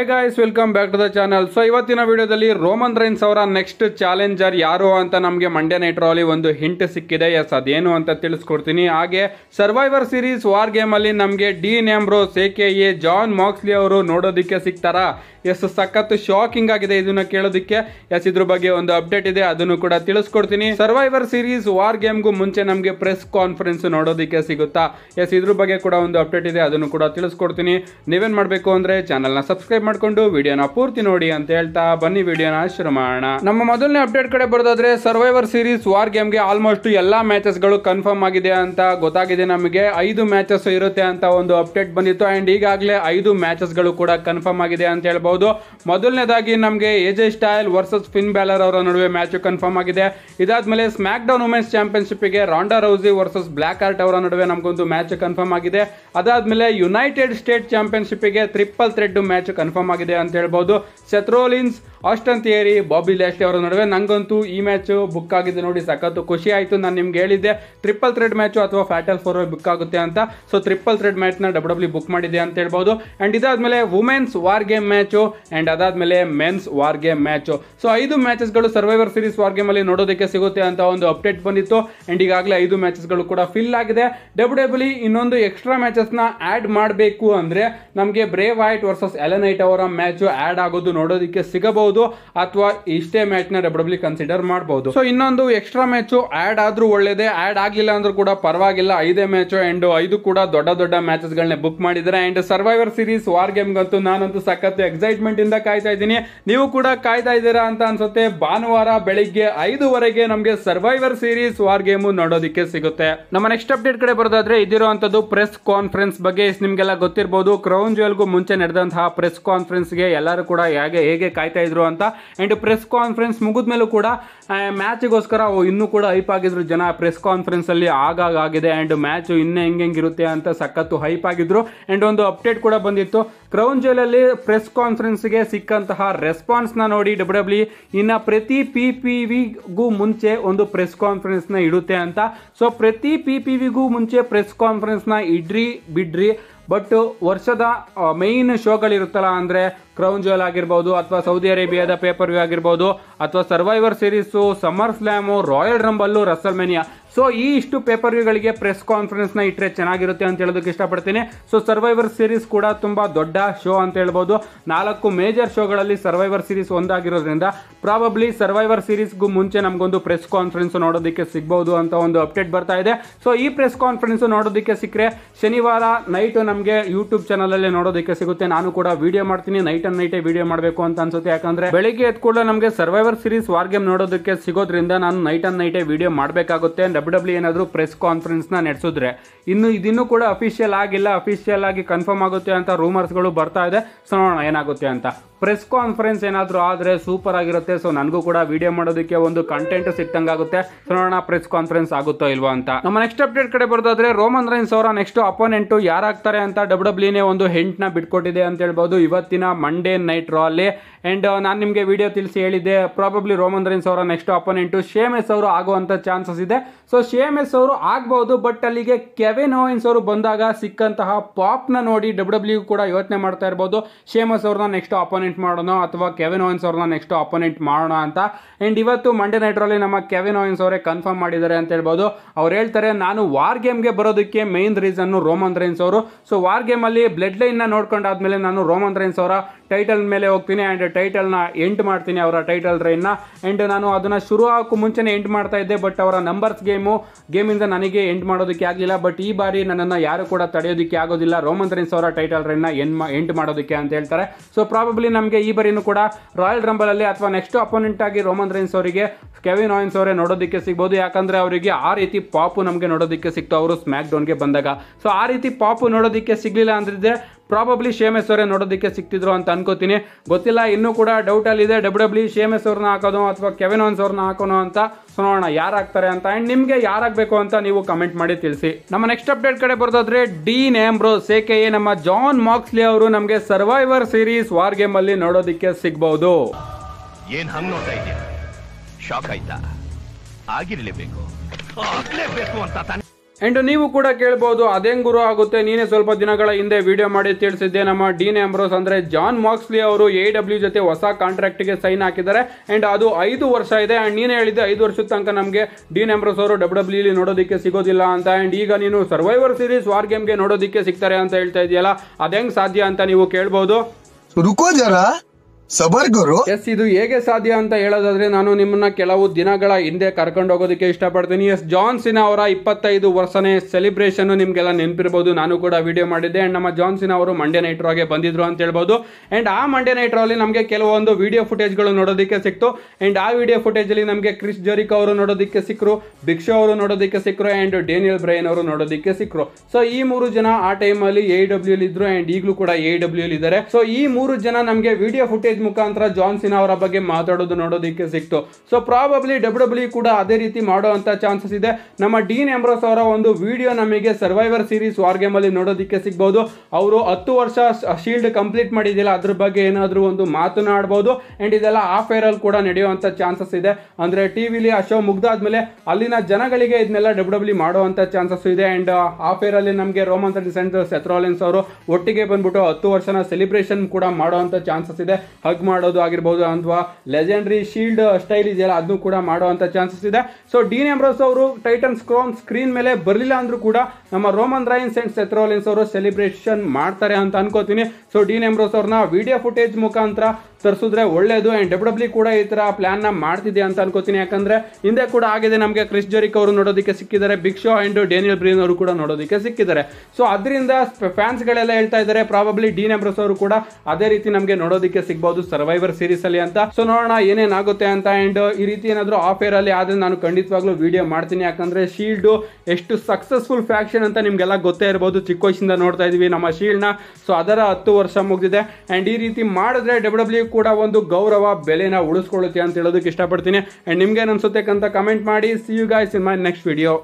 hey guys welcome back to the channel so ಇವತ್ತಿನ ವಿಡಿಯೋದಲ್ಲಿ Roman Reigns ಅವರ next challenger ಯಾರು ಅಂತ ನಮಗೆ ಮಂಡ್ಯ ನೈಟ್ ರಾಲಿ ಒಂದು ಹಿಂಟ್ ಸಿಕ್ಕಿದೆ ಎಸ್ ಅದೇನು ಅಂತ ತಿಳಿಸ್ಕೊಡ್ತೀನಿ ಹಾಗೆ ಸರ್ವೈವರ್ ಸಿರೀಸ್ ವಾರ್ ಗೇಮಲ್ಲಿ ನಮಗೆ ಡಿ ನೆಮ್ರೋ ಸೇಕೆ ಕೆ ಎ ಜಾನ್ ಮಾಕ್ಸ್ಲಿ ಅವರು ನೋಡೋದಕ್ಕೆ ಸಿಗ್ತಾರಾ ಎಸ್ ಸಖತ್ ಶಾಕಿಂಗ್ ಆಗಿದೆ ಇದನ್ನ ಕೇಳೋದಕ್ಕೆ ಎಸ್ ಇದ್ರ ಬಗ್ಗೆ ಒಂದು ಅಪ್ಡೇಟ್ ಇದೆ ಅದನ್ನು ಕೂಡ ತಿಳಿಸ್ಕೊಡ್ತೀನಿ ಸರ್ವೈವರ್ ಸೀರೀಸ್ ವಾರ್ ಗೇಮ್ಗೂ ಮುಂಚೆ ನಮಗೆ ಪ್ರೆಸ್ ಕಾನ್ಫರೆನ್ಸ್ ನೋಡೋದಕ್ಕೆ ಸಿಗುತ್ತಾ ಎಸ್ ಇದ್ರ ಬಗ್ಗೆ ಕೂಡ ಒಂದು ಅಪ್ಡೇಟ್ ಇದೆ ಅದನ್ನು ಕೂಡ ತಿಳಿಸ್ಕೊಡ್ತೀನಿ ನೀವೇನು ಮಾಡಬೇಕು ಅಂದರೆ ಚಾನಲ್ನ ಸಬ್ಸ್ಕ್ರೈಬ್ ಮಾಡಿಕೊಂಡು ವಿಡಿಯೋನ ಪೂರ್ತಿ ನೋಡಿ ಅಂತ ಹೇಳ್ತಾ ಬನ್ನಿ ವಿಡಿಯೋನ ಶುರು ಮಾಡೋಣ ನಮ್ಮ ಮೊದಲನೇ ಅಪ್ಡೇಟ್ ಕಡೆ ಬರೋದಾದ್ರೆ ಸರ್ವೈವರ್ ಸೀರೀಸ್ ವಾರ್ ಗೇಮ್ಗೆ ಆಲ್ಮೋಸ್ಟ್ ಮ್ಯಾಚಸ್ ಮ್ಯಾಚಸ್ಗಳು ಕನ್ಫರ್ಮ್ ಆಗಿದೆ ಅಂತ ಗೊತ್ತಾಗಿದೆ ನಮಗೆ ಐದು ಮ್ಯಾಚಸ್ ಇರುತ್ತೆ ಅಂತ ಒಂದು ಅಪ್ಡೇಟ್ ಬಂದಿತ್ತು ಅಂಡ್ ಈಗಾಗಲೇ ಐದು ಮ್ಯಾಚಸ್ಗಳು ಕೂಡ ಕನ್ಫರ್ಮ್ ಆಗಿದೆ ಅಂತ ಹೇಳ್ಬೋದು ಹೇಳ್ಬೋದು ಮೊದಲನೇದಾಗಿ ನಮಗೆ AJ Styles versus Finn Balor ಅವರ ನಡುವೆ ಮ್ಯಾಚ್ ಕನ್ಫರ್ಮ್ ಆಗಿದೆ ಇದಾದ್ಮೇಲೆ ಸ್ಮ್ಯಾಕ್ ಡೌನ್ ವುಮೆನ್ಸ್ ಚಾಂಪಿಯನ್ಶಿಪ್ಗೆ Ronda Rousey versus black art ಅವರ ನಡುವೆ ನಮಗೊಂದು ಮ್ಯಾಚ್ ಕನ್ಫರ್ಮ್ ಆಗಿದೆ ಅದಾದ್ಮೇಲೆ ಯುನೈಟೆಡ್ ಸ್ಟೇಟ್ ಚಾಂಪಿಯನ್ಶಿಪ್ಗೆ ತ್ರಿಪಲ್ ಥ್ರೆಡ್ ಮ್ಯಾಚ್ ಕನ್ಫರ್ಮ್ ಆಗಿದೆ ಅಂತ ಹೇಳ್ಬೋದು Seth Rollins Austin Theory Bobby Lashley ಅವರ ನಡುವೆ ನಂಗಂತೂ ಈ ಮ್ಯಾಚ್ ಬುಕ್ ಆಗಿದೆ ನೋಡಿ ಸಖತ್ತು ಖುಷಿ ಆಯಿತು ನಾನು ನಿಮ್ಗೆ ಹೇಳಿದ್ದೆ ಟ್ರಿಪಲ್ ಥ್ರೆಡ್ ಮ್ಯಾಚು ಅಥವಾ ಫ್ಯಾಟಲ್ ಫೋರ್ ಬುಕ್ ಆಗುತ್ತೆ ಅಂತ ಸೊ ಟ್ರಿಪಲ್ ಥ್ರೆಡ್ ಮ್ಯಾಚ್ನ ಡಬ್ಲ್ಯೂ ಬುಕ್ ಮಾಡಿದೆ ಅಂತ ಹೇಳ್ಬೋದು ಆ್ಯಂಡ್ ಇದಾದ್ಮೇಲೆ women's War Game match and ಅದಾದಮೇಲೆ men's War Game match so ಐದು ಮ್ಯಾಚಸ್ಗಳು ಸರ್ವೈವರ್ ಸೀರೀಸ್ ವಾರ್ ಗೇಮಲ್ಲಿ ನೋಡೋದಕ್ಕೆ ಸಿಗುತ್ತೆ ಅಂತ ಒಂದು ಅಪ್ಡೇಟ್ ಬಂದಿತ್ತು ಆ್ಯಂಡ್ ಈಗಾಗಲೇ ಐದು ಮ್ಯಾಚಸ್ಗಳು ಕೂಡ ಫಿಲ್ ಆಗಿದೆ ಡಬ್ಲ್ಯೂ ಡಬ್ಲ್ಯೂ e ಇನ್ನೊಂದು ಎಕ್ಸ್ಟ್ರಾ ಮ್ಯಾಚಸ್ನ ಆ್ಯಡ್ ಮಾಡಬೇಕು ಅಂದರೆ ನಮಗೆ ಬ್ರೇವ್ ವೈಟ್ ವರ್ಸಸ್ ಎಲೆನೈಟ್ ಅವರ ಮ್ಯಾಚು ಆ್ಯಡ್ ಆಗೋದು ನೋಡೋದಕ್ಕೆ ಸಿಗಬಹುದು ಅಥವಾ ಇಷ್ಟೇ ಮ್ಯಾಚ್ನ ಡಬ್ಲ್ಯೂ ಡಬ್ಲ್ಯೂ ಕನ್ಸಿಡರ್ ಮಾಡಬಹುದು ಸೊ ಇನ್ನೊಂದು ಎಕ್ಸ್ಟ್ರಾ ಮ್ಯಾಚು ಆ್ಯಡ್ ಆದರೂ ಒಳ್ಳೆಯದೇ ಆ್ಯಡ್ ಆಗಲಿಲ್ಲ ಅಂದರೂ ಕೂಡ ಪರವಾಗಿಲ್ಲ ಐದೇ ಮ್ಯಾಚು ಆ್ಯಂಡ್ ಐದು ಕೂಡ ದೊಡ್ಡ ದೊಡ್ಡ ಮ್ಯಾಚಸ್ಗಳನ್ನ ಬುಕ್ ಮಾಡಿದರೆ ಆ್ಯಂಡ್ ಸರ್ವೈವರ್ ಸೀರೀಸ್ ವಾರ್ ಗೇಮ್ಗಂತೂ ನಾನಂತೂ ಸಖತ್ತು ಎಕ್ಸೈಟ್ ಇಂದ ಕಾಯ್ತಾ ಇದ್ದೀನಿ ನೀವು ಕೂಡ ಕಾಯ್ತಾ ಇದ್ದೀರಾ ಅಂತ ಅನ್ಸುತ್ತೆ ಭಾನುವಾರ ಬೆಳಿಗ್ಗೆ ಐದುವರೆಗೆ ನಮಗೆ ಸರ್ವೈವರ್ ಸೀರೀಸ್ ವಾರ್ ಗೇಮು ನೋಡೋದಕ್ಕೆ ಸಿಗುತ್ತೆ ನಮ್ಮ ನೆಕ್ಸ್ಟ್ ಅಪ್ಡೇಟ್ ಕಡೆ ಬರೋದಾದ್ರೆ ಇದಿರುವಂತದ್ದು ಪ್ರೆಸ್ ಕಾನ್ಫರೆನ್ಸ್ ಬಗ್ಗೆ ನಿಮ್ಗೆಲ್ಲ ಗೊತ್ತಿರಬಹುದು ಕ್ರೌನ್ ಜುವೆಲ್ಗೂ ಮುಂಚೆ ನಡೆದಂತಹ ಪ್ರೆಸ್ ಕಾನ್ಫರೆನ್ಸ್ಗೆ ಎಲ್ಲರೂ ಕೂಡ ಹೇಗೆ ಹೇಗೆ ಕಾಯ್ತಾ ಇದ್ರು ಅಂತ ಅಂಡ್ ಪ್ರೆಸ್ ಕಾನ್ಫರೆನ್ಸ್ ಮುಗಿದ ಮೇಲೂ ಕೂಡ ಮ್ಯಾಚ್ಗೋಸ್ಕರ ಇನ್ನೂ ಕೂಡ ಹೈಪ್ ಆಗಿದ್ರು ಜನ ಪ್ರೆಸ್ ಕಾನ್ಫರೆನ್ಸ್ ಅಲ್ಲಿ ಆಗಾಗ ಆಗಿದೆ ಅಂಡ್ ಮ್ಯಾಚ್ ಇನ್ನೇ ಹೆಂಗೆ ಹೆಂಗಿರುತ್ತೆ ಅಂತ ಸಖತ್ತು ಹೈಪ್ ಆಗಿದ್ರು ಅಂಡ್ ಒಂದು ಅಪ್ಡೇಟ್ ಕೂಡ ಬಂದಿತ್ತು ಕ್ರೌನ್ ಜೇಲಲ್ಲಿ ಪ್ರೆಸ್ ಕಾನ್ಫರೆನ್ಸ್ಗೆ ಸಿಕ್ಕಂತಹ ರೆಸ್ಪಾನ್ಸ್ನ ನೋಡಿ ಡಬ್ಲ್ಯೂ ಡಬ್ಲ್ಯೂ e ಇನ್ನು ಪ್ರತಿ ಪಿ ಪಿ ವಿಗೂ ಮುಂಚೆ ಒಂದು ಪ್ರೆಸ್ ಕಾನ್ಫರೆನ್ಸ್ನ ಇಡುತ್ತೆ ಅಂತ ಸೊ ಪ್ರತಿ ಪಿ ಪಿ ವಿಗೂ ಮುಂಚೆ ಪ್ರೆಸ್ ಕಾನ್ಫರೆನ್ಸ್ನ ಇಡ್ರಿ ಬಿಡ್ರಿ ಬಟ್ ವರ್ಷದ ಮೇಯ್ನ್ ಶೋಗಳಿರುತ್ತಲ್ಲ ಅಂದರೆ ಕ್ರೌನ್ ಜೋಲ್ ಆಗಿರ್ಬೋದು ಅಥವಾ ಸೌದಿ ಅರೇಬಿಯಾದ ಪೇಪರ್ ವ್ಯೂ ಆಗಿರ್ಬೋದು ಅಥವಾ Survivor Series SummerSlam Royal Rumble WrestleMania so ಈ ಇಷ್ಟು ಪೇಪರ್ಗಳಿಗೆ ಪ್ರೆಸ್ ಕಾನ್ಫರೆನ್ಸ್ನ ಇಟ್ಟರೆ ಚೆನ್ನಾಗಿರುತ್ತೆ ಅಂತ ಹೇಳೋದಕ್ಕೆ ಇಷ್ಟಪಡ್ತೀನಿ ಸೊ ಸರ್ವೈವರ್ ಸೀರೀಸ್ ಕೂಡ ತುಂಬ ದೊಡ್ಡ ಶೋ ಅಂತ ಹೇಳ್ಬೋದು ನಾಲ್ಕು ಮೇಜರ್ ಶೋಗಳಲ್ಲಿ ಸರ್ವೈವರ್ ಸೀರೀಸ್ ಒಂದಾಗಿರೋದ್ರಿಂದ ಪ್ರಾಬಬ್ಲಿ ಸರ್ವೈವರ್ ಸೀರೀಸ್ಗೂ ಮುಂಚೆ ನಮಗೊಂದು ಪ್ರೆಸ್ ಕಾನ್ಫರೆನ್ಸ್ ನೋಡೋದಕ್ಕೆ ಸಿಗ್ಬೋದು ಅಂತ ಒಂದು ಅಪ್ಡೇಟ್ ಬರ್ತಾ ಇದೆ ಸೊ ಈ ಪ್ರೆಸ್ ಕಾನ್ಫರೆನ್ಸ್ ನೋಡೋದಕ್ಕೆ ಸಿಕ್ಕರೆ ಶನಿವಾರ ನೈಟು ನಮಗೆ ಯೂಟ್ಯೂಬ್ ಚಾನಲಲ್ಲೇ ನೋಡೋದಕ್ಕೆ ಸಿಗುತ್ತೆ ನಾನು ಕೂಡ ವಿಡಿಯೋ ಮಾಡ್ತೀನಿ ನೈಟ್ ಅಂಡ್ ನೈಟೇ ವಿಡಿಯೋ ಮಾಡಬೇಕು ಅಂತ ಅನ್ಸುತ್ತೆ ಯಾಕಂದ್ರೆ ಬೆಳಿಗ್ಗೆ ಎದ್ದು ಕೂಡ ನಮಗೆ ಸರ್ವೈವರ್ ಸೀರೀಸ್ ವಾರ್ ಗೇಮ್ ನೋಡೋದಕ್ಕೆ ಸಿಗೋದ್ರಿಂದ ನಾನು ನೈಟ್ ಅಂಡ್ ನೈಟೇ ವಿಡಿಯೋ ಮಾಡಬೇಕಾಗುತ್ತೆ ಡಬ್ಲ್ಯೂ ಡಬ್ಲ್ಯೂ ಏನಾದರೂ ಪ್ರೆಸ್ ಕಾನ್ಫರೆನ್ಸ್ನ ನಡೆಸಿದ್ರೆ ಇನ್ನು ಇದಿನ್ನೂ ಕೂಡ ಅಫಿಷಿಯಲ್ ಆಗಿಲ್ಲ ಅಫಿಷಿಯಲ್ ಆಗಿ ಕನ್ಫರ್ಮ್ ಆಗುತ್ತೆ ಅಂತ ರೂಮರ್ಸ್ಗಳು ಬರ್ತಾ ಇದೆ ಸೊ ನೋಡೋಣ ಏನಾಗುತ್ತೆ ಅಂತ ಪ್ರೆಸ್ ಕಾನ್ಫರೆನ್ಸ್ ಏನಾದರೂ ಆದರೆ ಸೂಪರ್ ಆಗಿರುತ್ತೆ ಸೊ ನನಗೂ ಕೂಡ ವಿಡಿಯೋ ಮಾಡೋದಕ್ಕೆ ಒಂದು ಕಂಟೆಂಟ್ ಸಿಕ್ತಂಗಾಗುತ್ತೆ ಸೊ ನೋಡೋಣ ಪ್ರೆಸ್ ಕಾನ್ಫರೆನ್ಸ್ ಆಗುತ್ತೋ ಇಲ್ವಾ ಅಂತ ನಮ್ಮ ನೆಕ್ಸ್ಟ್ ಅಪ್ಡೇಟ್ ಕಡೆ ಬರೋದಾದ್ರೆ ರೋಮನ್ ರೈನ್ಸ್ ಅವರ ನೆಕ್ಸ್ಟ್ ಅಪೋನೆಂಟು ಯಾರಾಗ್ತಾರೆ ಅಂತ ಡಬ್ಲ್ಯೂ e ಒಂದು ಹೆಂಟ್ನ ಬಿಟ್ಕೊಟ್ಟಿದೆ ಅಂತ ಹೇಳ್ಬೋದು ಇವತ್ತಿನ ಮಂಡೇ ನೈಟ್ ರೋ ಅಲ್ಲಿ ಆ್ಯಂಡ್ uh, ನಾನು ನಿಮಗೆ ವಿಡಿಯೋ ತಿಳಿಸಿ ಹೇಳಿದ್ದೆ ಪ್ರಾಬಬ್ಲಿ ರೋಮನ್ ರೈನ್ಸ್ ಅವರ ನೆಕ್ಸ್ಟ್ ಅಪೋನೆಂಟು ಶೇಮ್ ಎಸ್ ಅವರು ಆಗುವಂಥ ಚಾನ್ಸಸ್ ಇದೆ ಸೊ ಶೇಮ್ ಎಸ್ ಅವರು ಆಗ್ಬೋದು ಬಟ್ ಅಲ್ಲಿಗೆ ಕೆವಿನ್ ಹೋಯಿನ್ಸ್ ಅವರು ಬಂದಾಗ ಸಿಕ್ಕಂತಹ ಪಾಪ್ನ ನೋಡಿ ಡಬ್ಲ್ಯೂ ಡಬ್ಲ್ಯೂ e ಕೂಡ ಯೋಚನೆ ಮಾಡ್ತಾ ಇರ್ಬೋದು ಶೇಮಸ್ ಅವ್ರನ್ನ ನೆಕ್ಸ್ಟ್ ಅಪೋನೆಂಟ್ ಮಾಡೋಣ ಅಥವಾ ಕೆವಿನ್ ಓಯನ್ಸ್ ಅವ್ರನ್ನ ನೆಕ್ಸ್ಟ್ ಅಪೋನೆಂಟ್ ಮಾಡೋಣ ಅಂತ ಆ್ಯಂಡ್ ಇವತ್ತು ಮಂಡೆ ನೈಟ್ರಲ್ಲಿ ನಮ್ಮ ಕೆವಿನ್ ಓಯನ್ಸ್ ಅವರೇ ಕನ್ಫರ್ಮ್ ಮಾಡಿದ್ದಾರೆ ಅಂತ ಹೇಳ್ಬೋದು ಅವ್ರು ಹೇಳ್ತಾರೆ ನಾನು ವಾರ್ ಗೇಮ್ಗೆ ಬರೋದಕ್ಕೆ ಮೇನ್ ರೀಸನ್ನು ರೋಮನ್ ರೈನ್ಸ್ ಅವರು ಸೊ ವಾರ್ ಗೇಮಲ್ಲಿ ಬ್ಲಡ್ ಲೈನ್ನ ನೋಡ್ಕೊಂಡಾದ್ಮೇಲೆ ನಾನು ರೋಮನ್ ರೈನ್ಸ್ ಅವರ ಟೈಟಲ್ ಮೇಲೆ ಹೋಗ್ತೀನಿ ಆ್ಯಂಡ್ ಟೈಟಲ್ನ ಎಂಡ್ ಮಾಡ್ತೀನಿ ಅವರ ಟೈಟಲ್ ರೈನ್ನ ಆ್ಯಂಡ್ ನಾನು ಅದನ್ನು ಶುರು ಹಾಕೋ ಮುಂಚೆನೇ ಎಂಡ್ ಮಾಡ್ತಾ ಇದ್ದೆ ಬಟ್ ಅವರ ನಂಬರ್ಸ್ ಗೇಮು ಗೇಮಿಂದ ನನಗೆ ಎಂಡ್ ಮಾಡೋದಕ್ಕೆ ಆಗಲಿಲ್ಲ ಬಟ್ ಈ ಬಾರಿ ನನ್ನನ್ನು ಯಾರು ಕೂಡ ತಡೆಯೋದಕ್ಕೆ ಆಗೋದಿಲ್ಲ ರೋಮನ್ ರೈನ್ಸ್ ಅವರ ಟೈಟಲ್ ರೈನ್ನ ಎಂಡ್ ಎಂಡ್ ಮಾಡೋದಕ್ಕೆ ಅಂತ ಹೇಳ್ತಾರೆ ಸೊ ಪ್ರಾಬಬ್ಲಿ ನಮಗೆ ಈ ಬಾರಿನೂ ಕೂಡ ರಾಯಲ್ ರಂಬಲಲ್ಲಿ ಅಥವಾ ನೆಕ್ಸ್ಟ್ ಅಪೋನೆಂಟ್ ಆಗಿ ರೋಮನ್ ರೈನ್ಸ್ ಅವರಿಗೆ ಕೆವಿನ್ ಆಯಿನ್ಸ್ ಅವರೇ ನೋಡೋದಕ್ಕೆ ಸಿಗ್ಬೋದು ಯಾಕಂದರೆ ಅವರಿಗೆ ಆ ರೀತಿ ಪಾಪು ನಮಗೆ ನೋಡೋದಕ್ಕೆ ಸಿಕ್ತು ಅವರು ಸ್ಮ್ಯಾಕ್ ಡೌನ್ಗೆ ಬಂದಾಗ ಸೊ ಆ ರೀತಿ ಪಾಪು ನೋಡೋದಕ್ಕೆ ಸಿಗಲಿಲ್ಲ ಅಂದ್ರೆ ಪ್ರಾಬಬ್ಲಿ ಶೇಮಸ್ ಅವರೇ ನೋಡೋದಕ್ಕೆ ಸಿಕ್ತಿದ್ರು ಅಂತ ಅನ್ಕೋತೀನಿ ಗೊತ್ತಿಲ್ಲ ಇನ್ನೂ ಕೂಡ ಇದೆ ಡಬ್ಲ್ಯೂ ಡಬ್ಲ್ಯೂ ಶೇಮಸ್ ಅವ್ರನ್ನ ಹಾಕೋದು ಅಥವಾ ಒನ್ಸ್ ಅವ್ರನ್ನ ಹಾಕೋಣ ಅಂತ ನೋಡೋಣ ಯಾರು ಅಂತ ಆ್ಯಂಡ್ ನಿಮಗೆ ಯಾರಾಗಬೇಕು ಅಂತ ನೀವು ಕಮೆಂಟ್ ಮಾಡಿ ತಿಳಿಸಿ ನಮ್ಮ ನೆಕ್ಸ್ಟ್ ಅಪ್ಡೇಟ್ ಕಡೆ ಬರೋದಾದ್ರೆ ಡಿ ನೇಮ್ರೋಸ್ ಎ ನಮ್ಮ ಜಾನ್ ಮಾಕ್ಸ್ಲಿ ಅವರು ನಮಗೆ ಸರ್ವೈವರ್ ಸೀರೀಸ್ ವಾರ್ ಗೇಮ್ ಅಲ್ಲಿ ನೋಡೋದಕ್ಕೆ ಸಿಗ್ಬಹುದು ಏನ್ ಹಂಗ್ ನೋಡ್ತಾ ಇದೆಯಾ ಶಾಕ್ ಆಯ್ತಾ ಆಗಲೇಬೇಕು ಅಂತ ಅಂಡ್ ನೀವು ಕೂಡ ಕೇಳಬಹುದು ಅದೇನ್ ಗುರು ಆಗುತ್ತೆ ನೀನೇ ಸ್ವಲ್ಪ ದಿನಗಳ ಹಿಂದೆ ವಿಡಿಯೋ ಮಾಡಿ ತಿಳಿಸಿದ್ದೆ ನಮ್ಮ ಡೀನ್ ಎಂಬ್ರೋಸ್ ಅಂದ್ರೆ ಜಾನ್ ಮಾಕ್ಸ್ಲಿ ಅವರು ಎ ಡಬ್ಲ್ಯೂ ಜೊತೆ ಹೊಸ ಕಾಂಟ್ರಾಕ್ಟ್ ಗೆ ಸೈನ್ ಹಾಕಿದ್ದಾರೆ ಅಂಡ್ ಅದು ಐದು ವರ್ಷ ಇದೆ ಅಂಡ್ ನೀನೇ ಹೇಳಿದ್ದೆ ಐದು ವರ್ಷದ ತನಕ ನಮಗೆ ಡೀನ್ ಎಂಬ್ರೋಸ್ ಅವರು ಡಬ್ಲ್ಯೂ ಡಬ್ಲ್ಯೂಲಿ e ನೋಡೋದಕ್ಕೆ ಸಿಗೋದಿಲ್ಲ ಅಂತ ಅಂಡ್ ಈಗ ನೀನು ಸರ್ವೈವರ್ ಸೀರೀಸ್ ವಾರ್ ಗೇಮ್ಗೆ ನೋಡೋದಕ್ಕೆ ಸಿಗ್ತಾರೆ ಅಂತ ಹೇಳ್ತಾ ಇದೆಯಲ್ಲ ಅದ್ ಸಾಧ್ಯ ಅಂತ ನೀವು ಕೇಳಬಹುದು ಸಬರ್ಗರು ಎಸ್ ಇದು ಹೇಗೆ ಸಾಧ್ಯ ಅಂತ ಹೇಳೋದಾದ್ರೆ ನಾನು ನಿಮ್ಮನ್ನ ಕೆಲವು ದಿನಗಳ ಹಿಂದೆ ಕರ್ಕೊಂಡು ಹೋಗೋದಕ್ಕೆ ಇಷ್ಟಪಡ್ತೀನಿ ಎಸ್ ಜಾನ್ಸಿನ ಅವರ ಇಪ್ಪತ್ತೈದು ವರ್ಷನೇ ಸೆಲೆಬ್ರೇಷನ್ ನಿಮಗೆಲ್ಲ ನೆನಪಿರ್ಬೋದು ನಾನು ಕೂಡ ವಿಡಿಯೋ ಮಾಡಿದ್ದೆ ಅಂಡ್ ನಮ್ಮ ಜಾನ್ಸಿನ ಅವರು ಮಂಡ್ಯ ನೈಟ್ ಆಗಿ ಬಂದಿದ್ರು ಅಂತ ಹೇಳ್ಬೋದು ಅಂಡ್ ಆ ಮಂಡ್ಯ ನೈಟ್ ಅಲ್ಲಿ ನಮಗೆ ಕೆಲವೊಂದು ವಿಡಿಯೋ ಫುಟೇಜ್ ಗಳು ನೋಡೋದಕ್ಕೆ ಸಿಕ್ತು ಅಂಡ್ ಆ ವಿಡಿಯೋ ಫುಟೇಜಲ್ಲಿ ನಮಗೆ ಕ್ರಿಸ್ ಜೋರಿಕ್ ಅವರು ನೋಡೋದಕ್ಕೆ ಸಿಕ್ಕರು ಭಿಕ್ಷು ಅವರು ನೋಡೋದಕ್ಕೆ ಸಿಕ್ಕರು ಆ್ಯಂಡ್ ಡೇನಿಯಲ್ ಬ್ರೈನ್ ಅವರು ನೋಡೋದಕ್ಕೆ ಸಿಕ್ಕರು ಸೊ ಈ ಮೂರು ಜನ ಆ ಟೈಮಲ್ಲಿ ಎ ಡಬ್ಲ್ಯೂ ಇದ್ರು ಅಂಡ್ ಈಗಲೂ ಕೂಡ ಎ ಡಬ್ಲ್ಯೂ ಇದ್ದಾರೆ ಸೊ ಈ ಮೂರು ಜನ ನಮಗೆ ವಿಡಿಯೋ ಫುಟೇಜ್ ಮೆಸೇಜ್ ಮುಖಾಂತರ ಸಿನಾ ಅವರ ಬಗ್ಗೆ ಮಾತಾಡೋದು ನೋಡೋದಕ್ಕೆ ಸಿಕ್ತು ಸೊ ಪ್ರಾಬಬ್ಲಿ ಡಬ್ಲ್ಯೂ ಡಬ್ಲ್ಯೂ ಕೂಡ ಅದೇ ರೀತಿ ಮಾಡುವಂಥ ಚಾನ್ಸಸ್ ಇದೆ ನಮ್ಮ ಡೀನ್ ಎಂಬ್ರೋಸ್ ಅವರ ಒಂದು ವಿಡಿಯೋ ನಮಗೆ ಸರ್ವೈವರ್ ಸೀರೀಸ್ ವಾರ್ ಗೇಮಲ್ಲಿ ನೋಡೋದಕ್ಕೆ ಸಿಗ್ಬೋದು ಅವರು ಹತ್ತು ವರ್ಷ ಶೀಲ್ಡ್ ಕಂಪ್ಲೀಟ್ ಮಾಡಿದ್ದಿಲ್ಲ ಅದ್ರ ಬಗ್ಗೆ ಏನಾದರೂ ಒಂದು ಮಾತನಾಡ್ಬೋದು ಅಂಡ್ ಇದೆಲ್ಲ ಆಫ್ ಏರಲ್ಲಿ ಕೂಡ ನಡೆಯುವಂಥ ಚಾನ್ಸಸ್ ಇದೆ ಅಂದರೆ ಟಿ ವಿಲಿ ಆ ಶೋ ಮುಗ್ದಾದ್ಮೇಲೆ ಅಲ್ಲಿನ ಜನಗಳಿಗೆ ಇದನ್ನೆಲ್ಲ ಡಬ್ಲ್ಯೂ ಡಬ್ಲ್ಯೂ e ಮಾಡುವಂಥ ಚಾನ್ಸಸ್ ಇದೆ ಅಂಡ್ ಆಫ್ ಏರಲ್ಲಿ ನಮಗೆ ರೋಮನ್ ಸೆಂಡ್ ಸೆತ್ರಾಲಿನ್ಸ್ ಅವರು ಒಟ್ಟಿಗೆ ಬಂದ್ಬಿಟ್ಟು ಹತ್ತು ವರ್ಷನ ಸೆಲೆಬ್ರೇಷನ್ ಕೂಡ ಮಾಡುವಂಥ ಚಾನ್ಸಸ್ ಇದೆ ಹಗ್ ಮಾಡೋದು ಆಗಿರ್ಬೋದು ಅಥವಾ ಲೆಜೆಂಡ್ರಿ ಶೀಲ್ಡ್ ಸ್ಟೈಲ್ ಇದೆಯಲ್ಲ ಅದನ್ನು ಕೂಡ ಮಾಡುವಂಥ ಚಾನ್ಸಸ್ ಇದೆ ಸೊ ಡಿ ಎಂಬ್ರೋಸ್ ಅವರು ಟೈಟನ್ ಸ್ಕ್ರೋನ್ ಸ್ಕ್ರೀನ್ ಮೇಲೆ ಬರಲಿಲ್ಲ ಅಂದರೂ ಕೂಡ ನಮ್ಮ ರೋಮನ್ ರೈನ್ಸ್ ಅಂಡ್ ಸೆತ್ರೋಲಿನ್ಸ್ ಅವರು ಸೆಲೆಬ್ರೇಷನ್ ಮಾಡ್ತಾರೆ ಅಂತ ಅನ್ಕೋತೀನಿ ಸೊ ಡಿ ಎಂಬ್ರೋಸ್ ಅವ್ರನ್ನ ವಿಡಿಯೋ ಫುಟೇಜ್ ಮುಖಾಂತರ ತರಿಸಿದ್ರೆ ಒಳ್ಳೇದು ಆ್ಯಂಡ್ ಡಬ್ಲ್ಯೂ ಡಬ್ಲ್ಯೂ ಕೂಡ ಈ ಥರ ಪ್ಲ್ಯಾನ್ನ ಮಾಡ್ತಿದೆ ಅಂತ ಅನ್ಕೋತೀನಿ ಯಾಕಂದರೆ ಹಿಂದೆ ಕೂಡ ಆಗಿದೆ ನಮಗೆ ಕ್ರಿಸ್ ಜರಿಕ್ ಅವರು ನೋಡೋದಕ್ಕೆ ಸಿಕ್ಕಿದ್ದಾರೆ Big Show and Daniel Bryan ಅವರು ಕೂಡ ನೋಡೋದಕ್ಕೆ ಸಿಕ್ಕಿದ್ದಾರೆ ಸೊ ಅದರಿಂದ ಫ್ಯಾನ್ಸ್ಗಳೆಲ್ಲ ಹೇಳ್ತಾ ಇದ್ದಾರೆ ಪ್ರಾಬಬ್ಲಿ ಡಿ ಎಂಬ್ರೋಸ್ ಅವರು ಕೂಡ ಅದೇ ರೀತಿ ನಮಗೆ ನೋಡೋದಕ್ಕೆ ಸಿಗ್ಬೋದು ಸರ್ವೈವರ್ ಸೀರೀಸ್ ಅಲ್ಲಿ ಅಂತ ಸೊ ನೋಡೋಣ ಏನೇನಾಗುತ್ತೆ ಅಂತ ಅಂಡ್ uh, ಈ ರೀತಿ ಏನಾದ್ರು ಆಫೇರ್ ಅಲ್ಲಿ ಆದ್ರೆ ನಾನು ಖಂಡಿತವಾಗ್ಲೂ ವಿಡಿಯೋ ಮಾಡ್ತೀನಿ ಯಾಕಂದ್ರೆ ಶೀಲ್ಡ್ ಎಷ್ಟು ಸಕ್ಸಸ್ಫುಲ್ ಫ್ಯಾಕ್ಷನ್ ಅಂತ ನಿಮ್ಗೆಲ್ಲ ಗೊತ್ತೇ ಇರಬಹುದು ಚಿಕ್ಕ ವಯಸ್ಸಿಂದ ನೋಡ್ತಾ ಇದೀವಿ ನಮ್ಮ ಶೀಲ್ಡ್ ನ ಸೊ ಅದರ ಹತ್ತು ವರ್ಷ ಮುಗಿದಿದೆ ಅಂಡ್ ಈ ರೀತಿ ಮಾಡಿದ್ರೆ ಡಬ್ಲ್ಯೂ e ಕೂಡ ಒಂದು ಗೌರವ ಬೆಲೆನ ಉಳಿಸ್ಕೊಳ್ಳುತ್ತೆ ಅಂತ ಹೇಳೋದಕ್ಕೆ ಇಷ್ಟಪಡ್ತೀನಿ ಅಂಡ್ ನಿಮ್ಗೆ ಅನ್ಸುತ್ತೆ ಅಂತ ಕಮೆಂಟ್ ಮಾಡಿ see you guys in my next video